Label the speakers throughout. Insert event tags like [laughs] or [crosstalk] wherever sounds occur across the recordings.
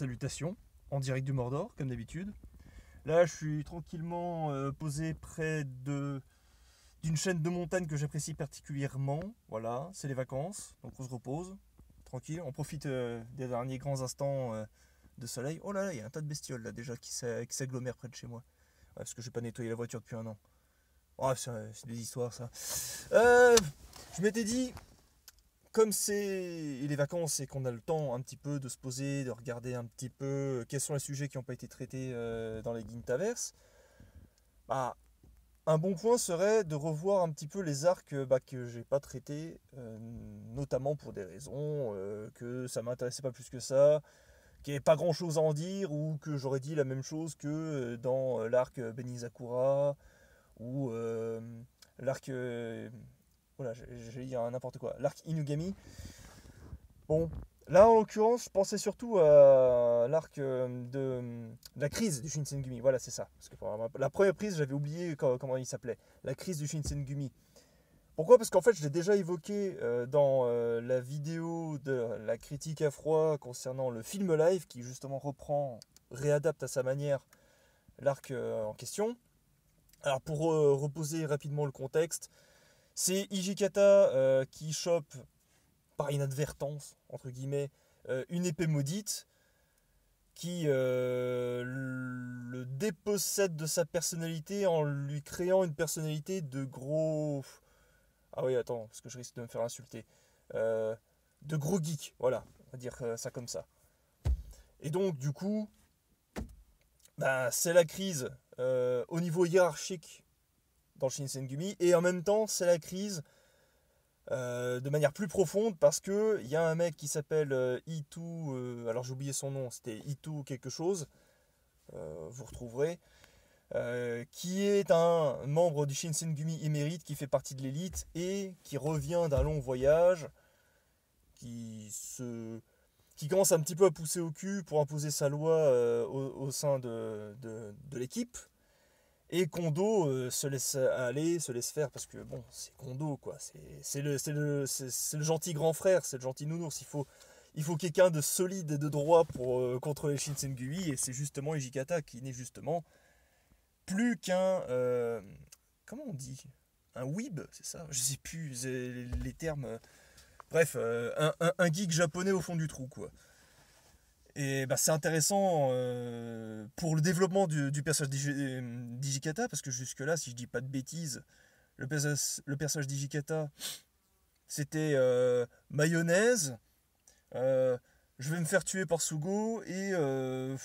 Speaker 1: Salutations, en direct du Mordor, comme d'habitude. Là, je suis tranquillement euh, posé près de d'une chaîne de montagne que j'apprécie particulièrement. Voilà, c'est les vacances, donc on se repose, tranquille. On profite euh, des derniers grands instants euh, de soleil. Oh là là, il y a un tas de bestioles là déjà qui s'agglomèrent près de chez moi. parce que je n'ai pas nettoyé la voiture depuis un an. Oh, c'est des histoires ça. je m'étais dit, comme c'est les vacances et qu'on a le temps un petit peu de se poser, de regarder un petit peu euh, quels sont les sujets qui n'ont pas été traités euh, dans les Guintaverse, bah, un bon point serait de revoir un petit peu les arcs euh, bah, que j'ai pas traités, notamment pour des raisons que ça m'intéressait pas plus que ça, qu'il n'y avait pas grand chose à en dire, ou que j'aurais dit la même chose que dans l'arc Benizakura, ou l'arc voilà, il n'importe quoi. L'arc Inugami. Bon, là en l'occurrence, je pensais surtout à l'arc euh, de, la crise du Shinsengumi. Voilà, c'est ça. la première prise, j'avais oublié comment, il s'appelait. La crise du Shinsengumi. Pourquoi Parce qu'en fait, je l'ai déjà évoqué euh, dans euh, la vidéo de la critique à froid concernant le film live qui justement reprend, réadapte à sa manière l'arc en question. Alors pour reposer rapidement le contexte, c'est Ijikata euh, qui chope, par inadvertance, entre guillemets, euh, une épée maudite qui euh, le dépossède de sa personnalité en lui créant une personnalité de gros... Ah oui, attends, parce que je risque de me faire insulter. de gros geek, voilà, on va dire ça comme ça. Et donc, du coup, bah, c'est la crise au niveau hiérarchique dans le Shinsengumi. Et en même temps, c'est la crise euh, de manière plus profonde parce qu'il y a un mec qui s'appelle euh, Itou, euh, alors j'ai oublié son nom, c'était Itou quelque chose, vous retrouverez, qui est un membre du Shinsengumi émérite qui fait partie de l'élite et qui revient d'un long voyage, qui se qui commence un petit peu à pousser au cul pour imposer sa loi au, sein de, de, de l'équipe, et Kondo euh, se laisse aller, se laisse faire, parce que bon, c'est Kondo, quoi. C'est le, gentil grand frère, c'est le gentil nounours. Il faut, il faut quelqu'un de solide et de droit pour euh, contrôler Shinsengui, et c'est justement Ejikata qui n'est justement plus qu'un. Euh, comment on dit Un weeb, c'est ça Je sais plus les, termes. Bref, un, geek japonais au fond du trou, quoi. Et bah, c'est intéressant euh, pour le développement du, personnage d'Ijikata, euh, parce que jusque-là, si je dis pas de bêtises, le, personnage, le personnage d'Ijikata, c'était euh, mayonnaise, je vais me faire tuer par Sugo, et. ouais,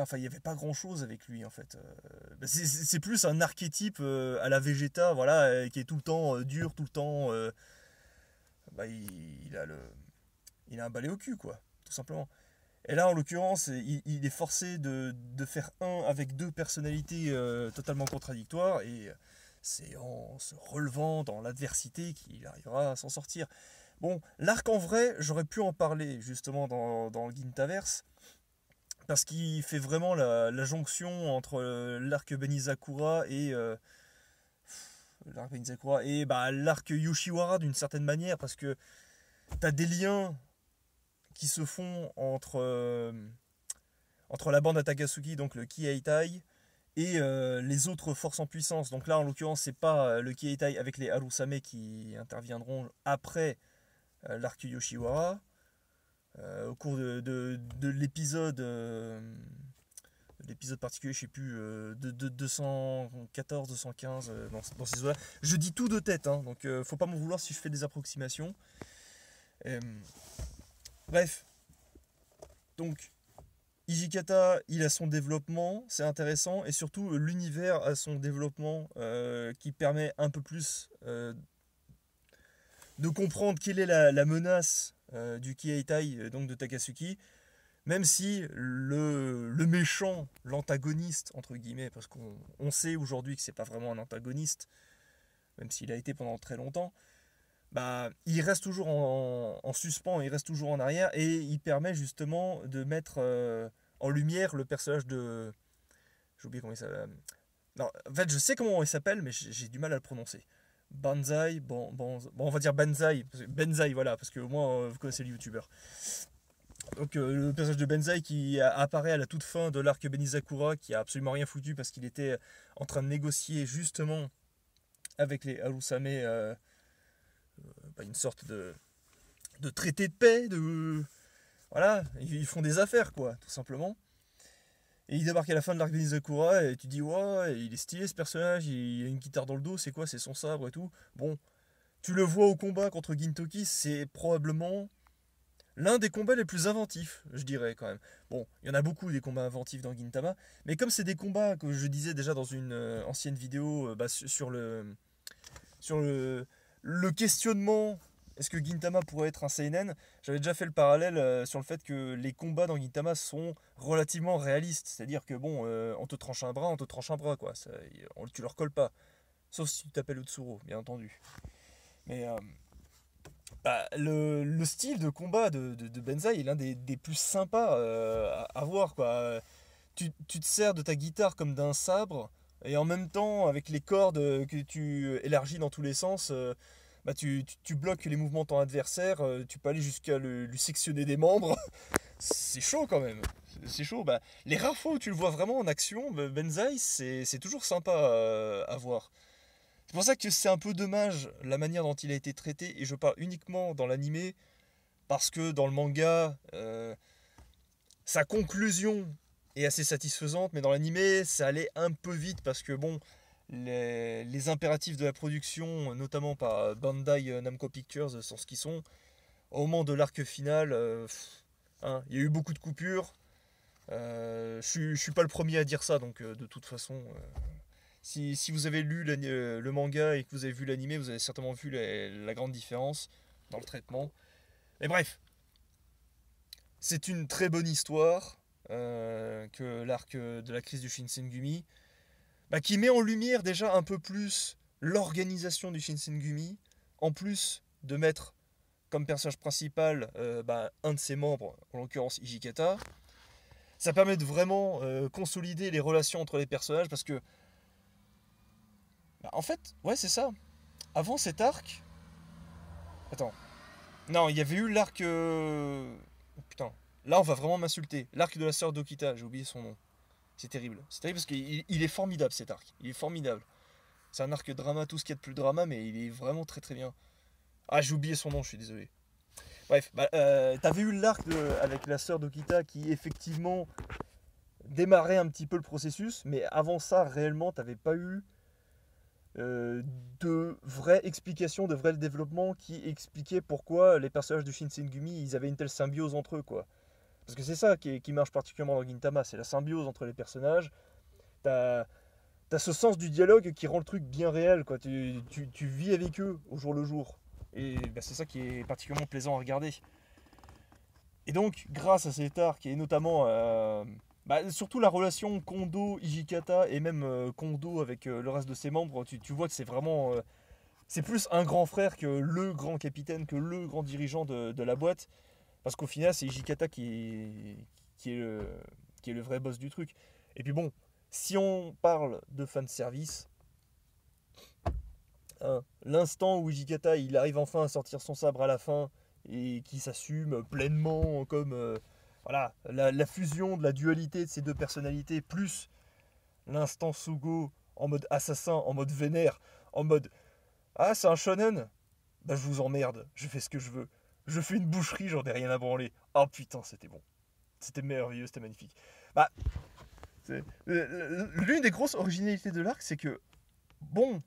Speaker 1: enfin, il n'y avait pas grand-chose avec lui, en fait. Bah, c'est plus un archétype à la Vegeta, voilà, qui est tout le temps dur, tout le temps. Bah, il a le il a un balai au cul, quoi, tout simplement. Et là, en l'occurrence, il, est forcé de, faire un avec deux personnalités euh, totalement contradictoires, et c'est en se relevant dans l'adversité qu'il arrivera à s'en sortir. Bon, l'arc en vrai, j'aurais pu en parler justement dans, dans le Gintaverse, parce qu'il fait vraiment la, jonction entre euh, l'arc Benizakura et... Euh, l'arc Benizakura et bah, l'arc Yoshiwara d'une certaine manière, parce que t'as des liens qui se font entre, euh, entre la bande Atagasugi, donc le Kieitai, et euh, les autres forces en puissance. Donc là, en l'occurrence, c'est pas euh, le Tai avec les Harusame qui interviendront après l'arc Yoshiwara. au cours de, l'épisode l'épisode particulier, je sais plus, de, 214, 215, dans, ces eaux Je dis tout de tête, hein, donc faut pas m'en vouloir si je fais des approximations. Bref. Donc, Ijikata, il a son développement, c'est intéressant, et surtout l'univers a son développement euh, qui permet un peu plus euh, de comprendre quelle est la, menace euh, du tai donc de Takasuki, même si le, méchant, l'antagoniste, entre guillemets, parce qu'on sait aujourd'hui que c'est pas vraiment un antagoniste, même s'il a été pendant très longtemps, bah, il reste toujours en, suspens, il reste toujours en arrière, et il permet justement de mettre euh, en lumière le personnage de... j'oublie comment il s'appelle. Euh, non, en fait, je sais comment il s'appelle, mais j'ai du mal à le prononcer. Banzai, bon, bon, bon, on va dire Banzai, Benzai voilà, parce que au moins, euh, vous connaissez le YouTuber Donc le personnage de Benzai qui apparaît à la toute fin de l'arc Benizakura, qui a absolument rien foutu parce qu'il était en train de négocier justement avec les Harusame euh, une sorte de, de traité de paix, de. Voilà, ils font des affaires, quoi, tout simplement. Et il débarque à la fin de l'arc de Nizakura, et tu dis, ouais, il est stylé ce personnage, il a une guitare dans le dos, c'est quoi, c'est son sabre et tout. Bon, tu le vois au combat contre Gintoki, c'est probablement l'un des combats les plus inventifs, je dirais quand même. Bon, il y en a beaucoup des combats inventifs dans Gintama, mais comme c'est des combats que je disais déjà dans une euh, ancienne vidéo euh, bah, sur le. Sur le le questionnement est-ce que Gintama pourrait être un seinen J'avais déjà fait le parallèle euh, sur le fait que les combats dans Gintama sont relativement réalistes, c'est-à-dire que bon, euh, on te tranche un bras, on te tranche un bras quoi, ça, tu leur colles pas, sauf si tu t'appelles Utsuro, bien entendu. Mais euh, bah, le, style de combat de, de, Benzai est l'un des, plus sympas à, voir quoi. tu, te sers de ta guitare comme d'un sabre, et en même temps, avec les cordes euh, que tu élargis dans tous les sens, euh, bah tu, bloques les mouvements de ton adversaire, euh, tu peux aller jusqu'à lui sectionner des membres. [laughs] c'est chaud quand même. C'est chaud. Bah, les rares fois où tu le vois vraiment en action, bah, Benzaï, c'est toujours sympa à, voir. C'est pour ça que c'est un peu dommage la manière dont il a été traité, et je parle uniquement dans l'animé, parce que dans le manga, sa conclusion est assez satisfaisante, mais dans l'animé, ça allait un peu vite parce que bon, les, impératifs de la production, notamment par Bandai Namco Pictures, euh, sont ce qu'ils sont. Au moment de l'arc final, euh, hein, il y a eu beaucoup de coupures. Euh, je, suis pas le premier à dire ça, donc de toute façon, si, si, vous avez lu le manga et que vous avez vu l'animé, vous avez certainement vu la grande différence dans le traitement. Mais bref, c'est une très bonne histoire. Euh, que l'arc euh, de la crise du Shinsengumi, bah, qui met en lumière déjà un peu plus l'organisation du Shinsengumi, en plus de mettre comme personnage principal euh, bah, un de ses membres, en l'occurrence Ijikata. Ça permet de vraiment consolider les relations entre les personnages parce que. Bah, en fait, ouais, c'est ça. Avant cet arc. Attends. Non, il y avait eu l'arc. Oh, putain, Là, on va vraiment m'insulter. L'arc de la sœur d'Okita, j'ai oublié son nom. C'est terrible. C'est terrible parce qu'il est formidable cet arc. Il est formidable. C'est un arc drama, tout ce qu'il y de plus drama, mais il est vraiment très très bien. Ah, j'ai oublié son nom, je suis désolé. Bref, bah, euh, t'avais eu l'arc avec la sœur d'Okita qui effectivement démarrait un petit peu le processus, mais avant ça, réellement, t'avais pas eu euh, de vraies explications, de vrai développement qui expliquait pourquoi les personnages de Shinsengumi, ils avaient une telle symbiose entre eux, quoi. Parce que c'est ça qui, marche particulièrement dans Gintama, c'est la symbiose entre les personnages. T'as as ce sens du dialogue qui rend le truc bien réel, quoi. Tu, vis avec eux au jour le jour. Et bah, c'est ça qui est particulièrement plaisant à regarder. Et donc, grâce à cet qui et notamment euh, bah, surtout la relation Kondo-Ijikata et même euh, Kondo avec euh, le reste de ses membres, tu, vois que c'est vraiment. c'est plus un grand frère que le grand capitaine, que le grand dirigeant de, de la boîte. Parce qu'au final, c'est Ijikata qui est, le, vrai boss du truc. Et puis bon, si on parle de fan service, hein, l'instant où Ijikata il arrive enfin à sortir son sabre à la fin et qui s'assume pleinement comme euh, voilà la, fusion de la dualité de ces deux personnalités plus l'instant Sugo en mode assassin, en mode vénère, en mode ah c'est un shonen, bah, je vous emmerde, je fais ce que je veux je fais une boucherie, j'en ai rien à branler. Oh putain, c'était bon. C'était merveilleux, c'était magnifique. Bah, euh, euh, L'une des grosses originalités de l'arc, c'est que, bon,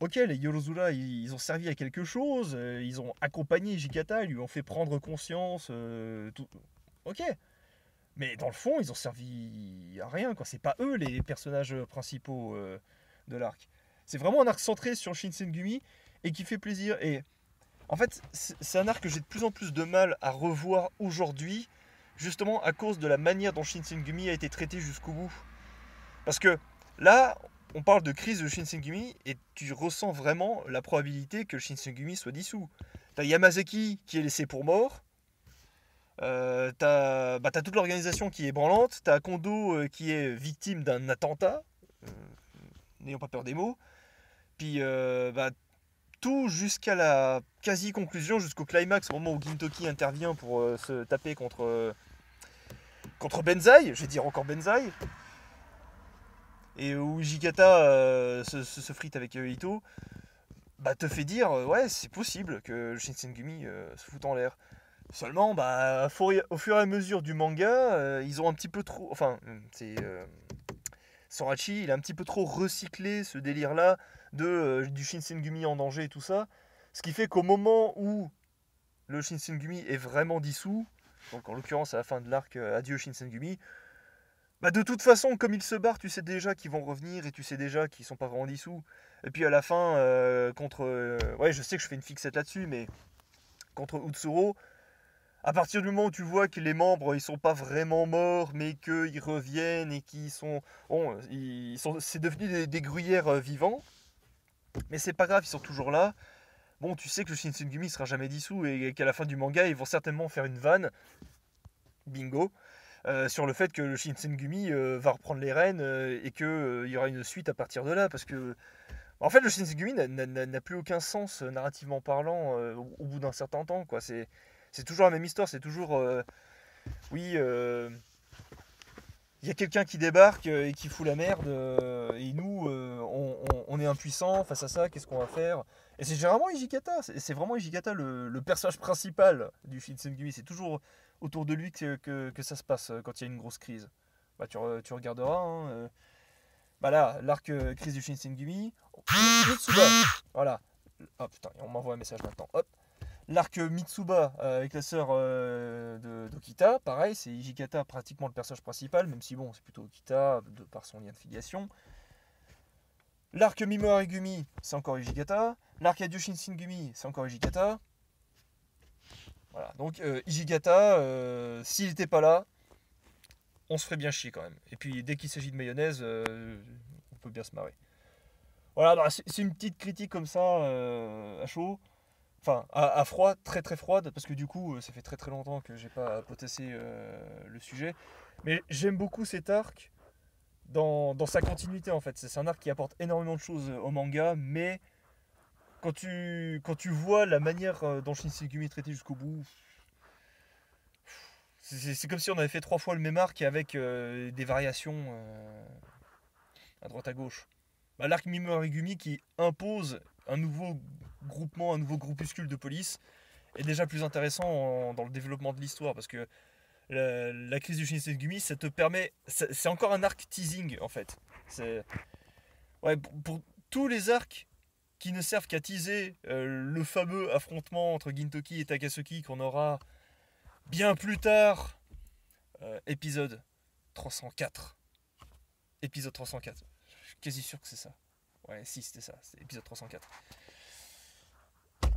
Speaker 1: ok, les Yorozula, ils, ont servi à quelque chose, euh, ils ont accompagné Jikata, ils lui ont fait prendre conscience, tout, ok. Mais dans le fond, ils ont servi à rien, quoi. C'est pas eux les personnages principaux de l'arc. C'est vraiment un arc centré sur Shinsengumi et qui fait plaisir. Et en fait, c'est un art que j'ai de plus en plus de mal à revoir aujourd'hui, justement à cause de la manière dont Shinsengumi a été traité jusqu'au bout. Parce que là, on parle de crise de Shinsengumi et tu ressens vraiment la probabilité que Shinsengumi soit dissous. T'as Yamazaki qui est laissé pour mort, euh, bah, t'as toute l'organisation qui est branlante, t'as Kondo euh, qui est victime d'un attentat, euh, n'ayons pas peur des mots, puis bah, jusqu'à la quasi-conclusion, jusqu'au climax, au moment où Gintoki intervient pour euh, se taper contre, euh, contre Benzaï, je vais dire encore Benzai et où Jikata euh, se, frite avec Ito, bah, te fait dire ouais, c'est possible que Shinsengumi se foute en l'air. Seulement, bah, au fur et à mesure du manga, ils ont un petit peu trop. Enfin, c'est. Sorachi, il a un petit peu trop recyclé ce délire-là euh, du Shinsengumi en danger et tout ça. Ce qui fait qu'au moment où le Shinsengumi est vraiment dissous, donc en l'occurrence à la fin de l'arc euh, Adieu Shinsengumi, bah de toute façon, comme ils se barrent, tu sais déjà qu'ils vont revenir et tu sais déjà qu'ils sont pas vraiment dissous. Et puis à la fin, euh, contre. ouais, je sais que je fais une fixette là-dessus, mais contre Utsuro, à partir du moment où tu vois que les membres ils sont pas vraiment morts, mais qu'ils reviennent et qu'ils sont. Bon, ils sont c'est devenu des, des gruyères vivants. Mais c'est pas grave, ils sont toujours là. Bon, tu sais que le Shinsengumi sera jamais dissous et qu'à la fin du manga, ils vont certainement faire une vanne, bingo, euh, sur le fait que le Shinsengumi euh, va reprendre les rênes euh, et qu'il y aura une suite à partir de là. Parce que, en fait, le Shinsengumi n'a plus aucun sens narrativement parlant au bout d'un certain temps. quoi. C'est toujours la même histoire, c'est toujours. oui il y a quelqu'un qui débarque euh, et qui fout la merde, euh, et nous, euh, on, est impuissants face à ça, qu'est-ce qu'on va faire Et c'est généralement Ijikata, c'est vraiment Ijikata le, personnage principal du Shinsengumi, c'est toujours autour de lui que, ça se passe quand il y a une grosse crise. Bah, tu, regarderas, voilà, hein, bah là, l'arc crise du Shinsengumi, voilà. Ah putain, on m'envoie un message maintenant, hop. L'arc Mitsuba euh, avec la sœur euh, d'Okita, pareil, c'est Ijikata pratiquement le personnage principal, même si bon, c'est plutôt Okita de par son lien de filiation. L'arc Mimori Gumi, c'est encore Ijikata. L'arc Adyushin Singumi, c'est encore Ijikata. Voilà, donc euh, s'il n'était pas là, on se ferait bien chier quand même. Et puis dès qu'il s'agit de mayonnaise, on peut bien se marrer. Voilà, bah, c'est une petite critique comme ça, à chaud. Enfin, à, froid, très très froide, parce que du coup, euh, ça fait très très longtemps que j'ai pas potassé euh, le sujet. Mais j'aime beaucoup cet arc dans, sa continuité en fait. C'est un arc qui apporte énormément de choses euh, au manga, mais quand tu, quand tu vois la manière dont Shinsengumi est traité jusqu'au bout, c'est comme si on avait fait trois fois le même arc avec des variations à droite à gauche. Bah, l'arc Mimorigumi qui impose un nouveau groupement, un nouveau groupuscule de police est déjà plus intéressant dans le développement de l'histoire parce que la, crise du gumi ça te permet. C'est encore un arc teasing en fait. Ouais, pour, tous les arcs qui ne servent qu'à teaser euh, le fameux affrontement entre Gintoki et Takasuki qu'on aura bien plus tard, euh, épisode 304. Épisode 304. Je suis quasi sûr que c'est ça. Ouais, si, c'était ça, c'est épisode 304.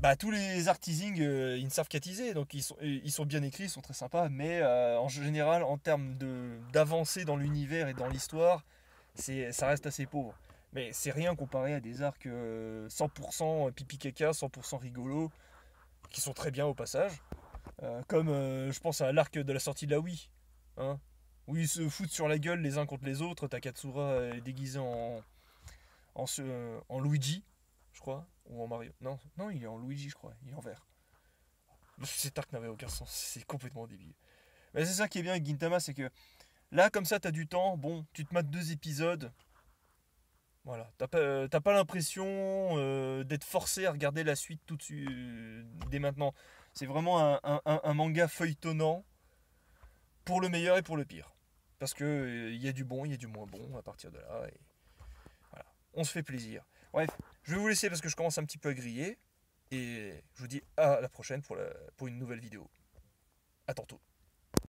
Speaker 1: Bah, tous les artisings, teasing, euh, ils ne savent teaser, donc ils sont, ils sont bien écrits, ils sont très sympas, mais euh, en général, en termes d'avancée dans l'univers et dans l'histoire, ça reste assez pauvre. Mais c'est rien comparé à des arcs 100% euh, pipi caca, 100% rigolo, qui sont très bien au passage. comme je pense à l'arc de la sortie de la Wii, hein, où ils se foutent sur la gueule les uns contre les autres, Takatsura déguisé en, en, Luigi, je crois, ou en Mario. Non, non, il est en Luigi, je crois, il est en vert. Cet arc n'avait aucun sens, c'est complètement débile. Mais c'est ça qui est bien avec Gintama, c'est que là, comme ça, tu as du temps, bon, tu te mates deux épisodes. Voilà, t'as pas, euh, pas l'impression euh, d'être forcé à regarder la suite tout de suite, euh, dès maintenant. C'est vraiment un, manga feuilletonnant pour le meilleur et pour le pire. Parce que il y a du bon, il y a du moins bon à partir de là. Et on se fait plaisir. Bref, je vais vous laisser parce que je commence un petit peu à griller. Et je vous dis à la prochaine pour, pour une nouvelle vidéo. A tantôt.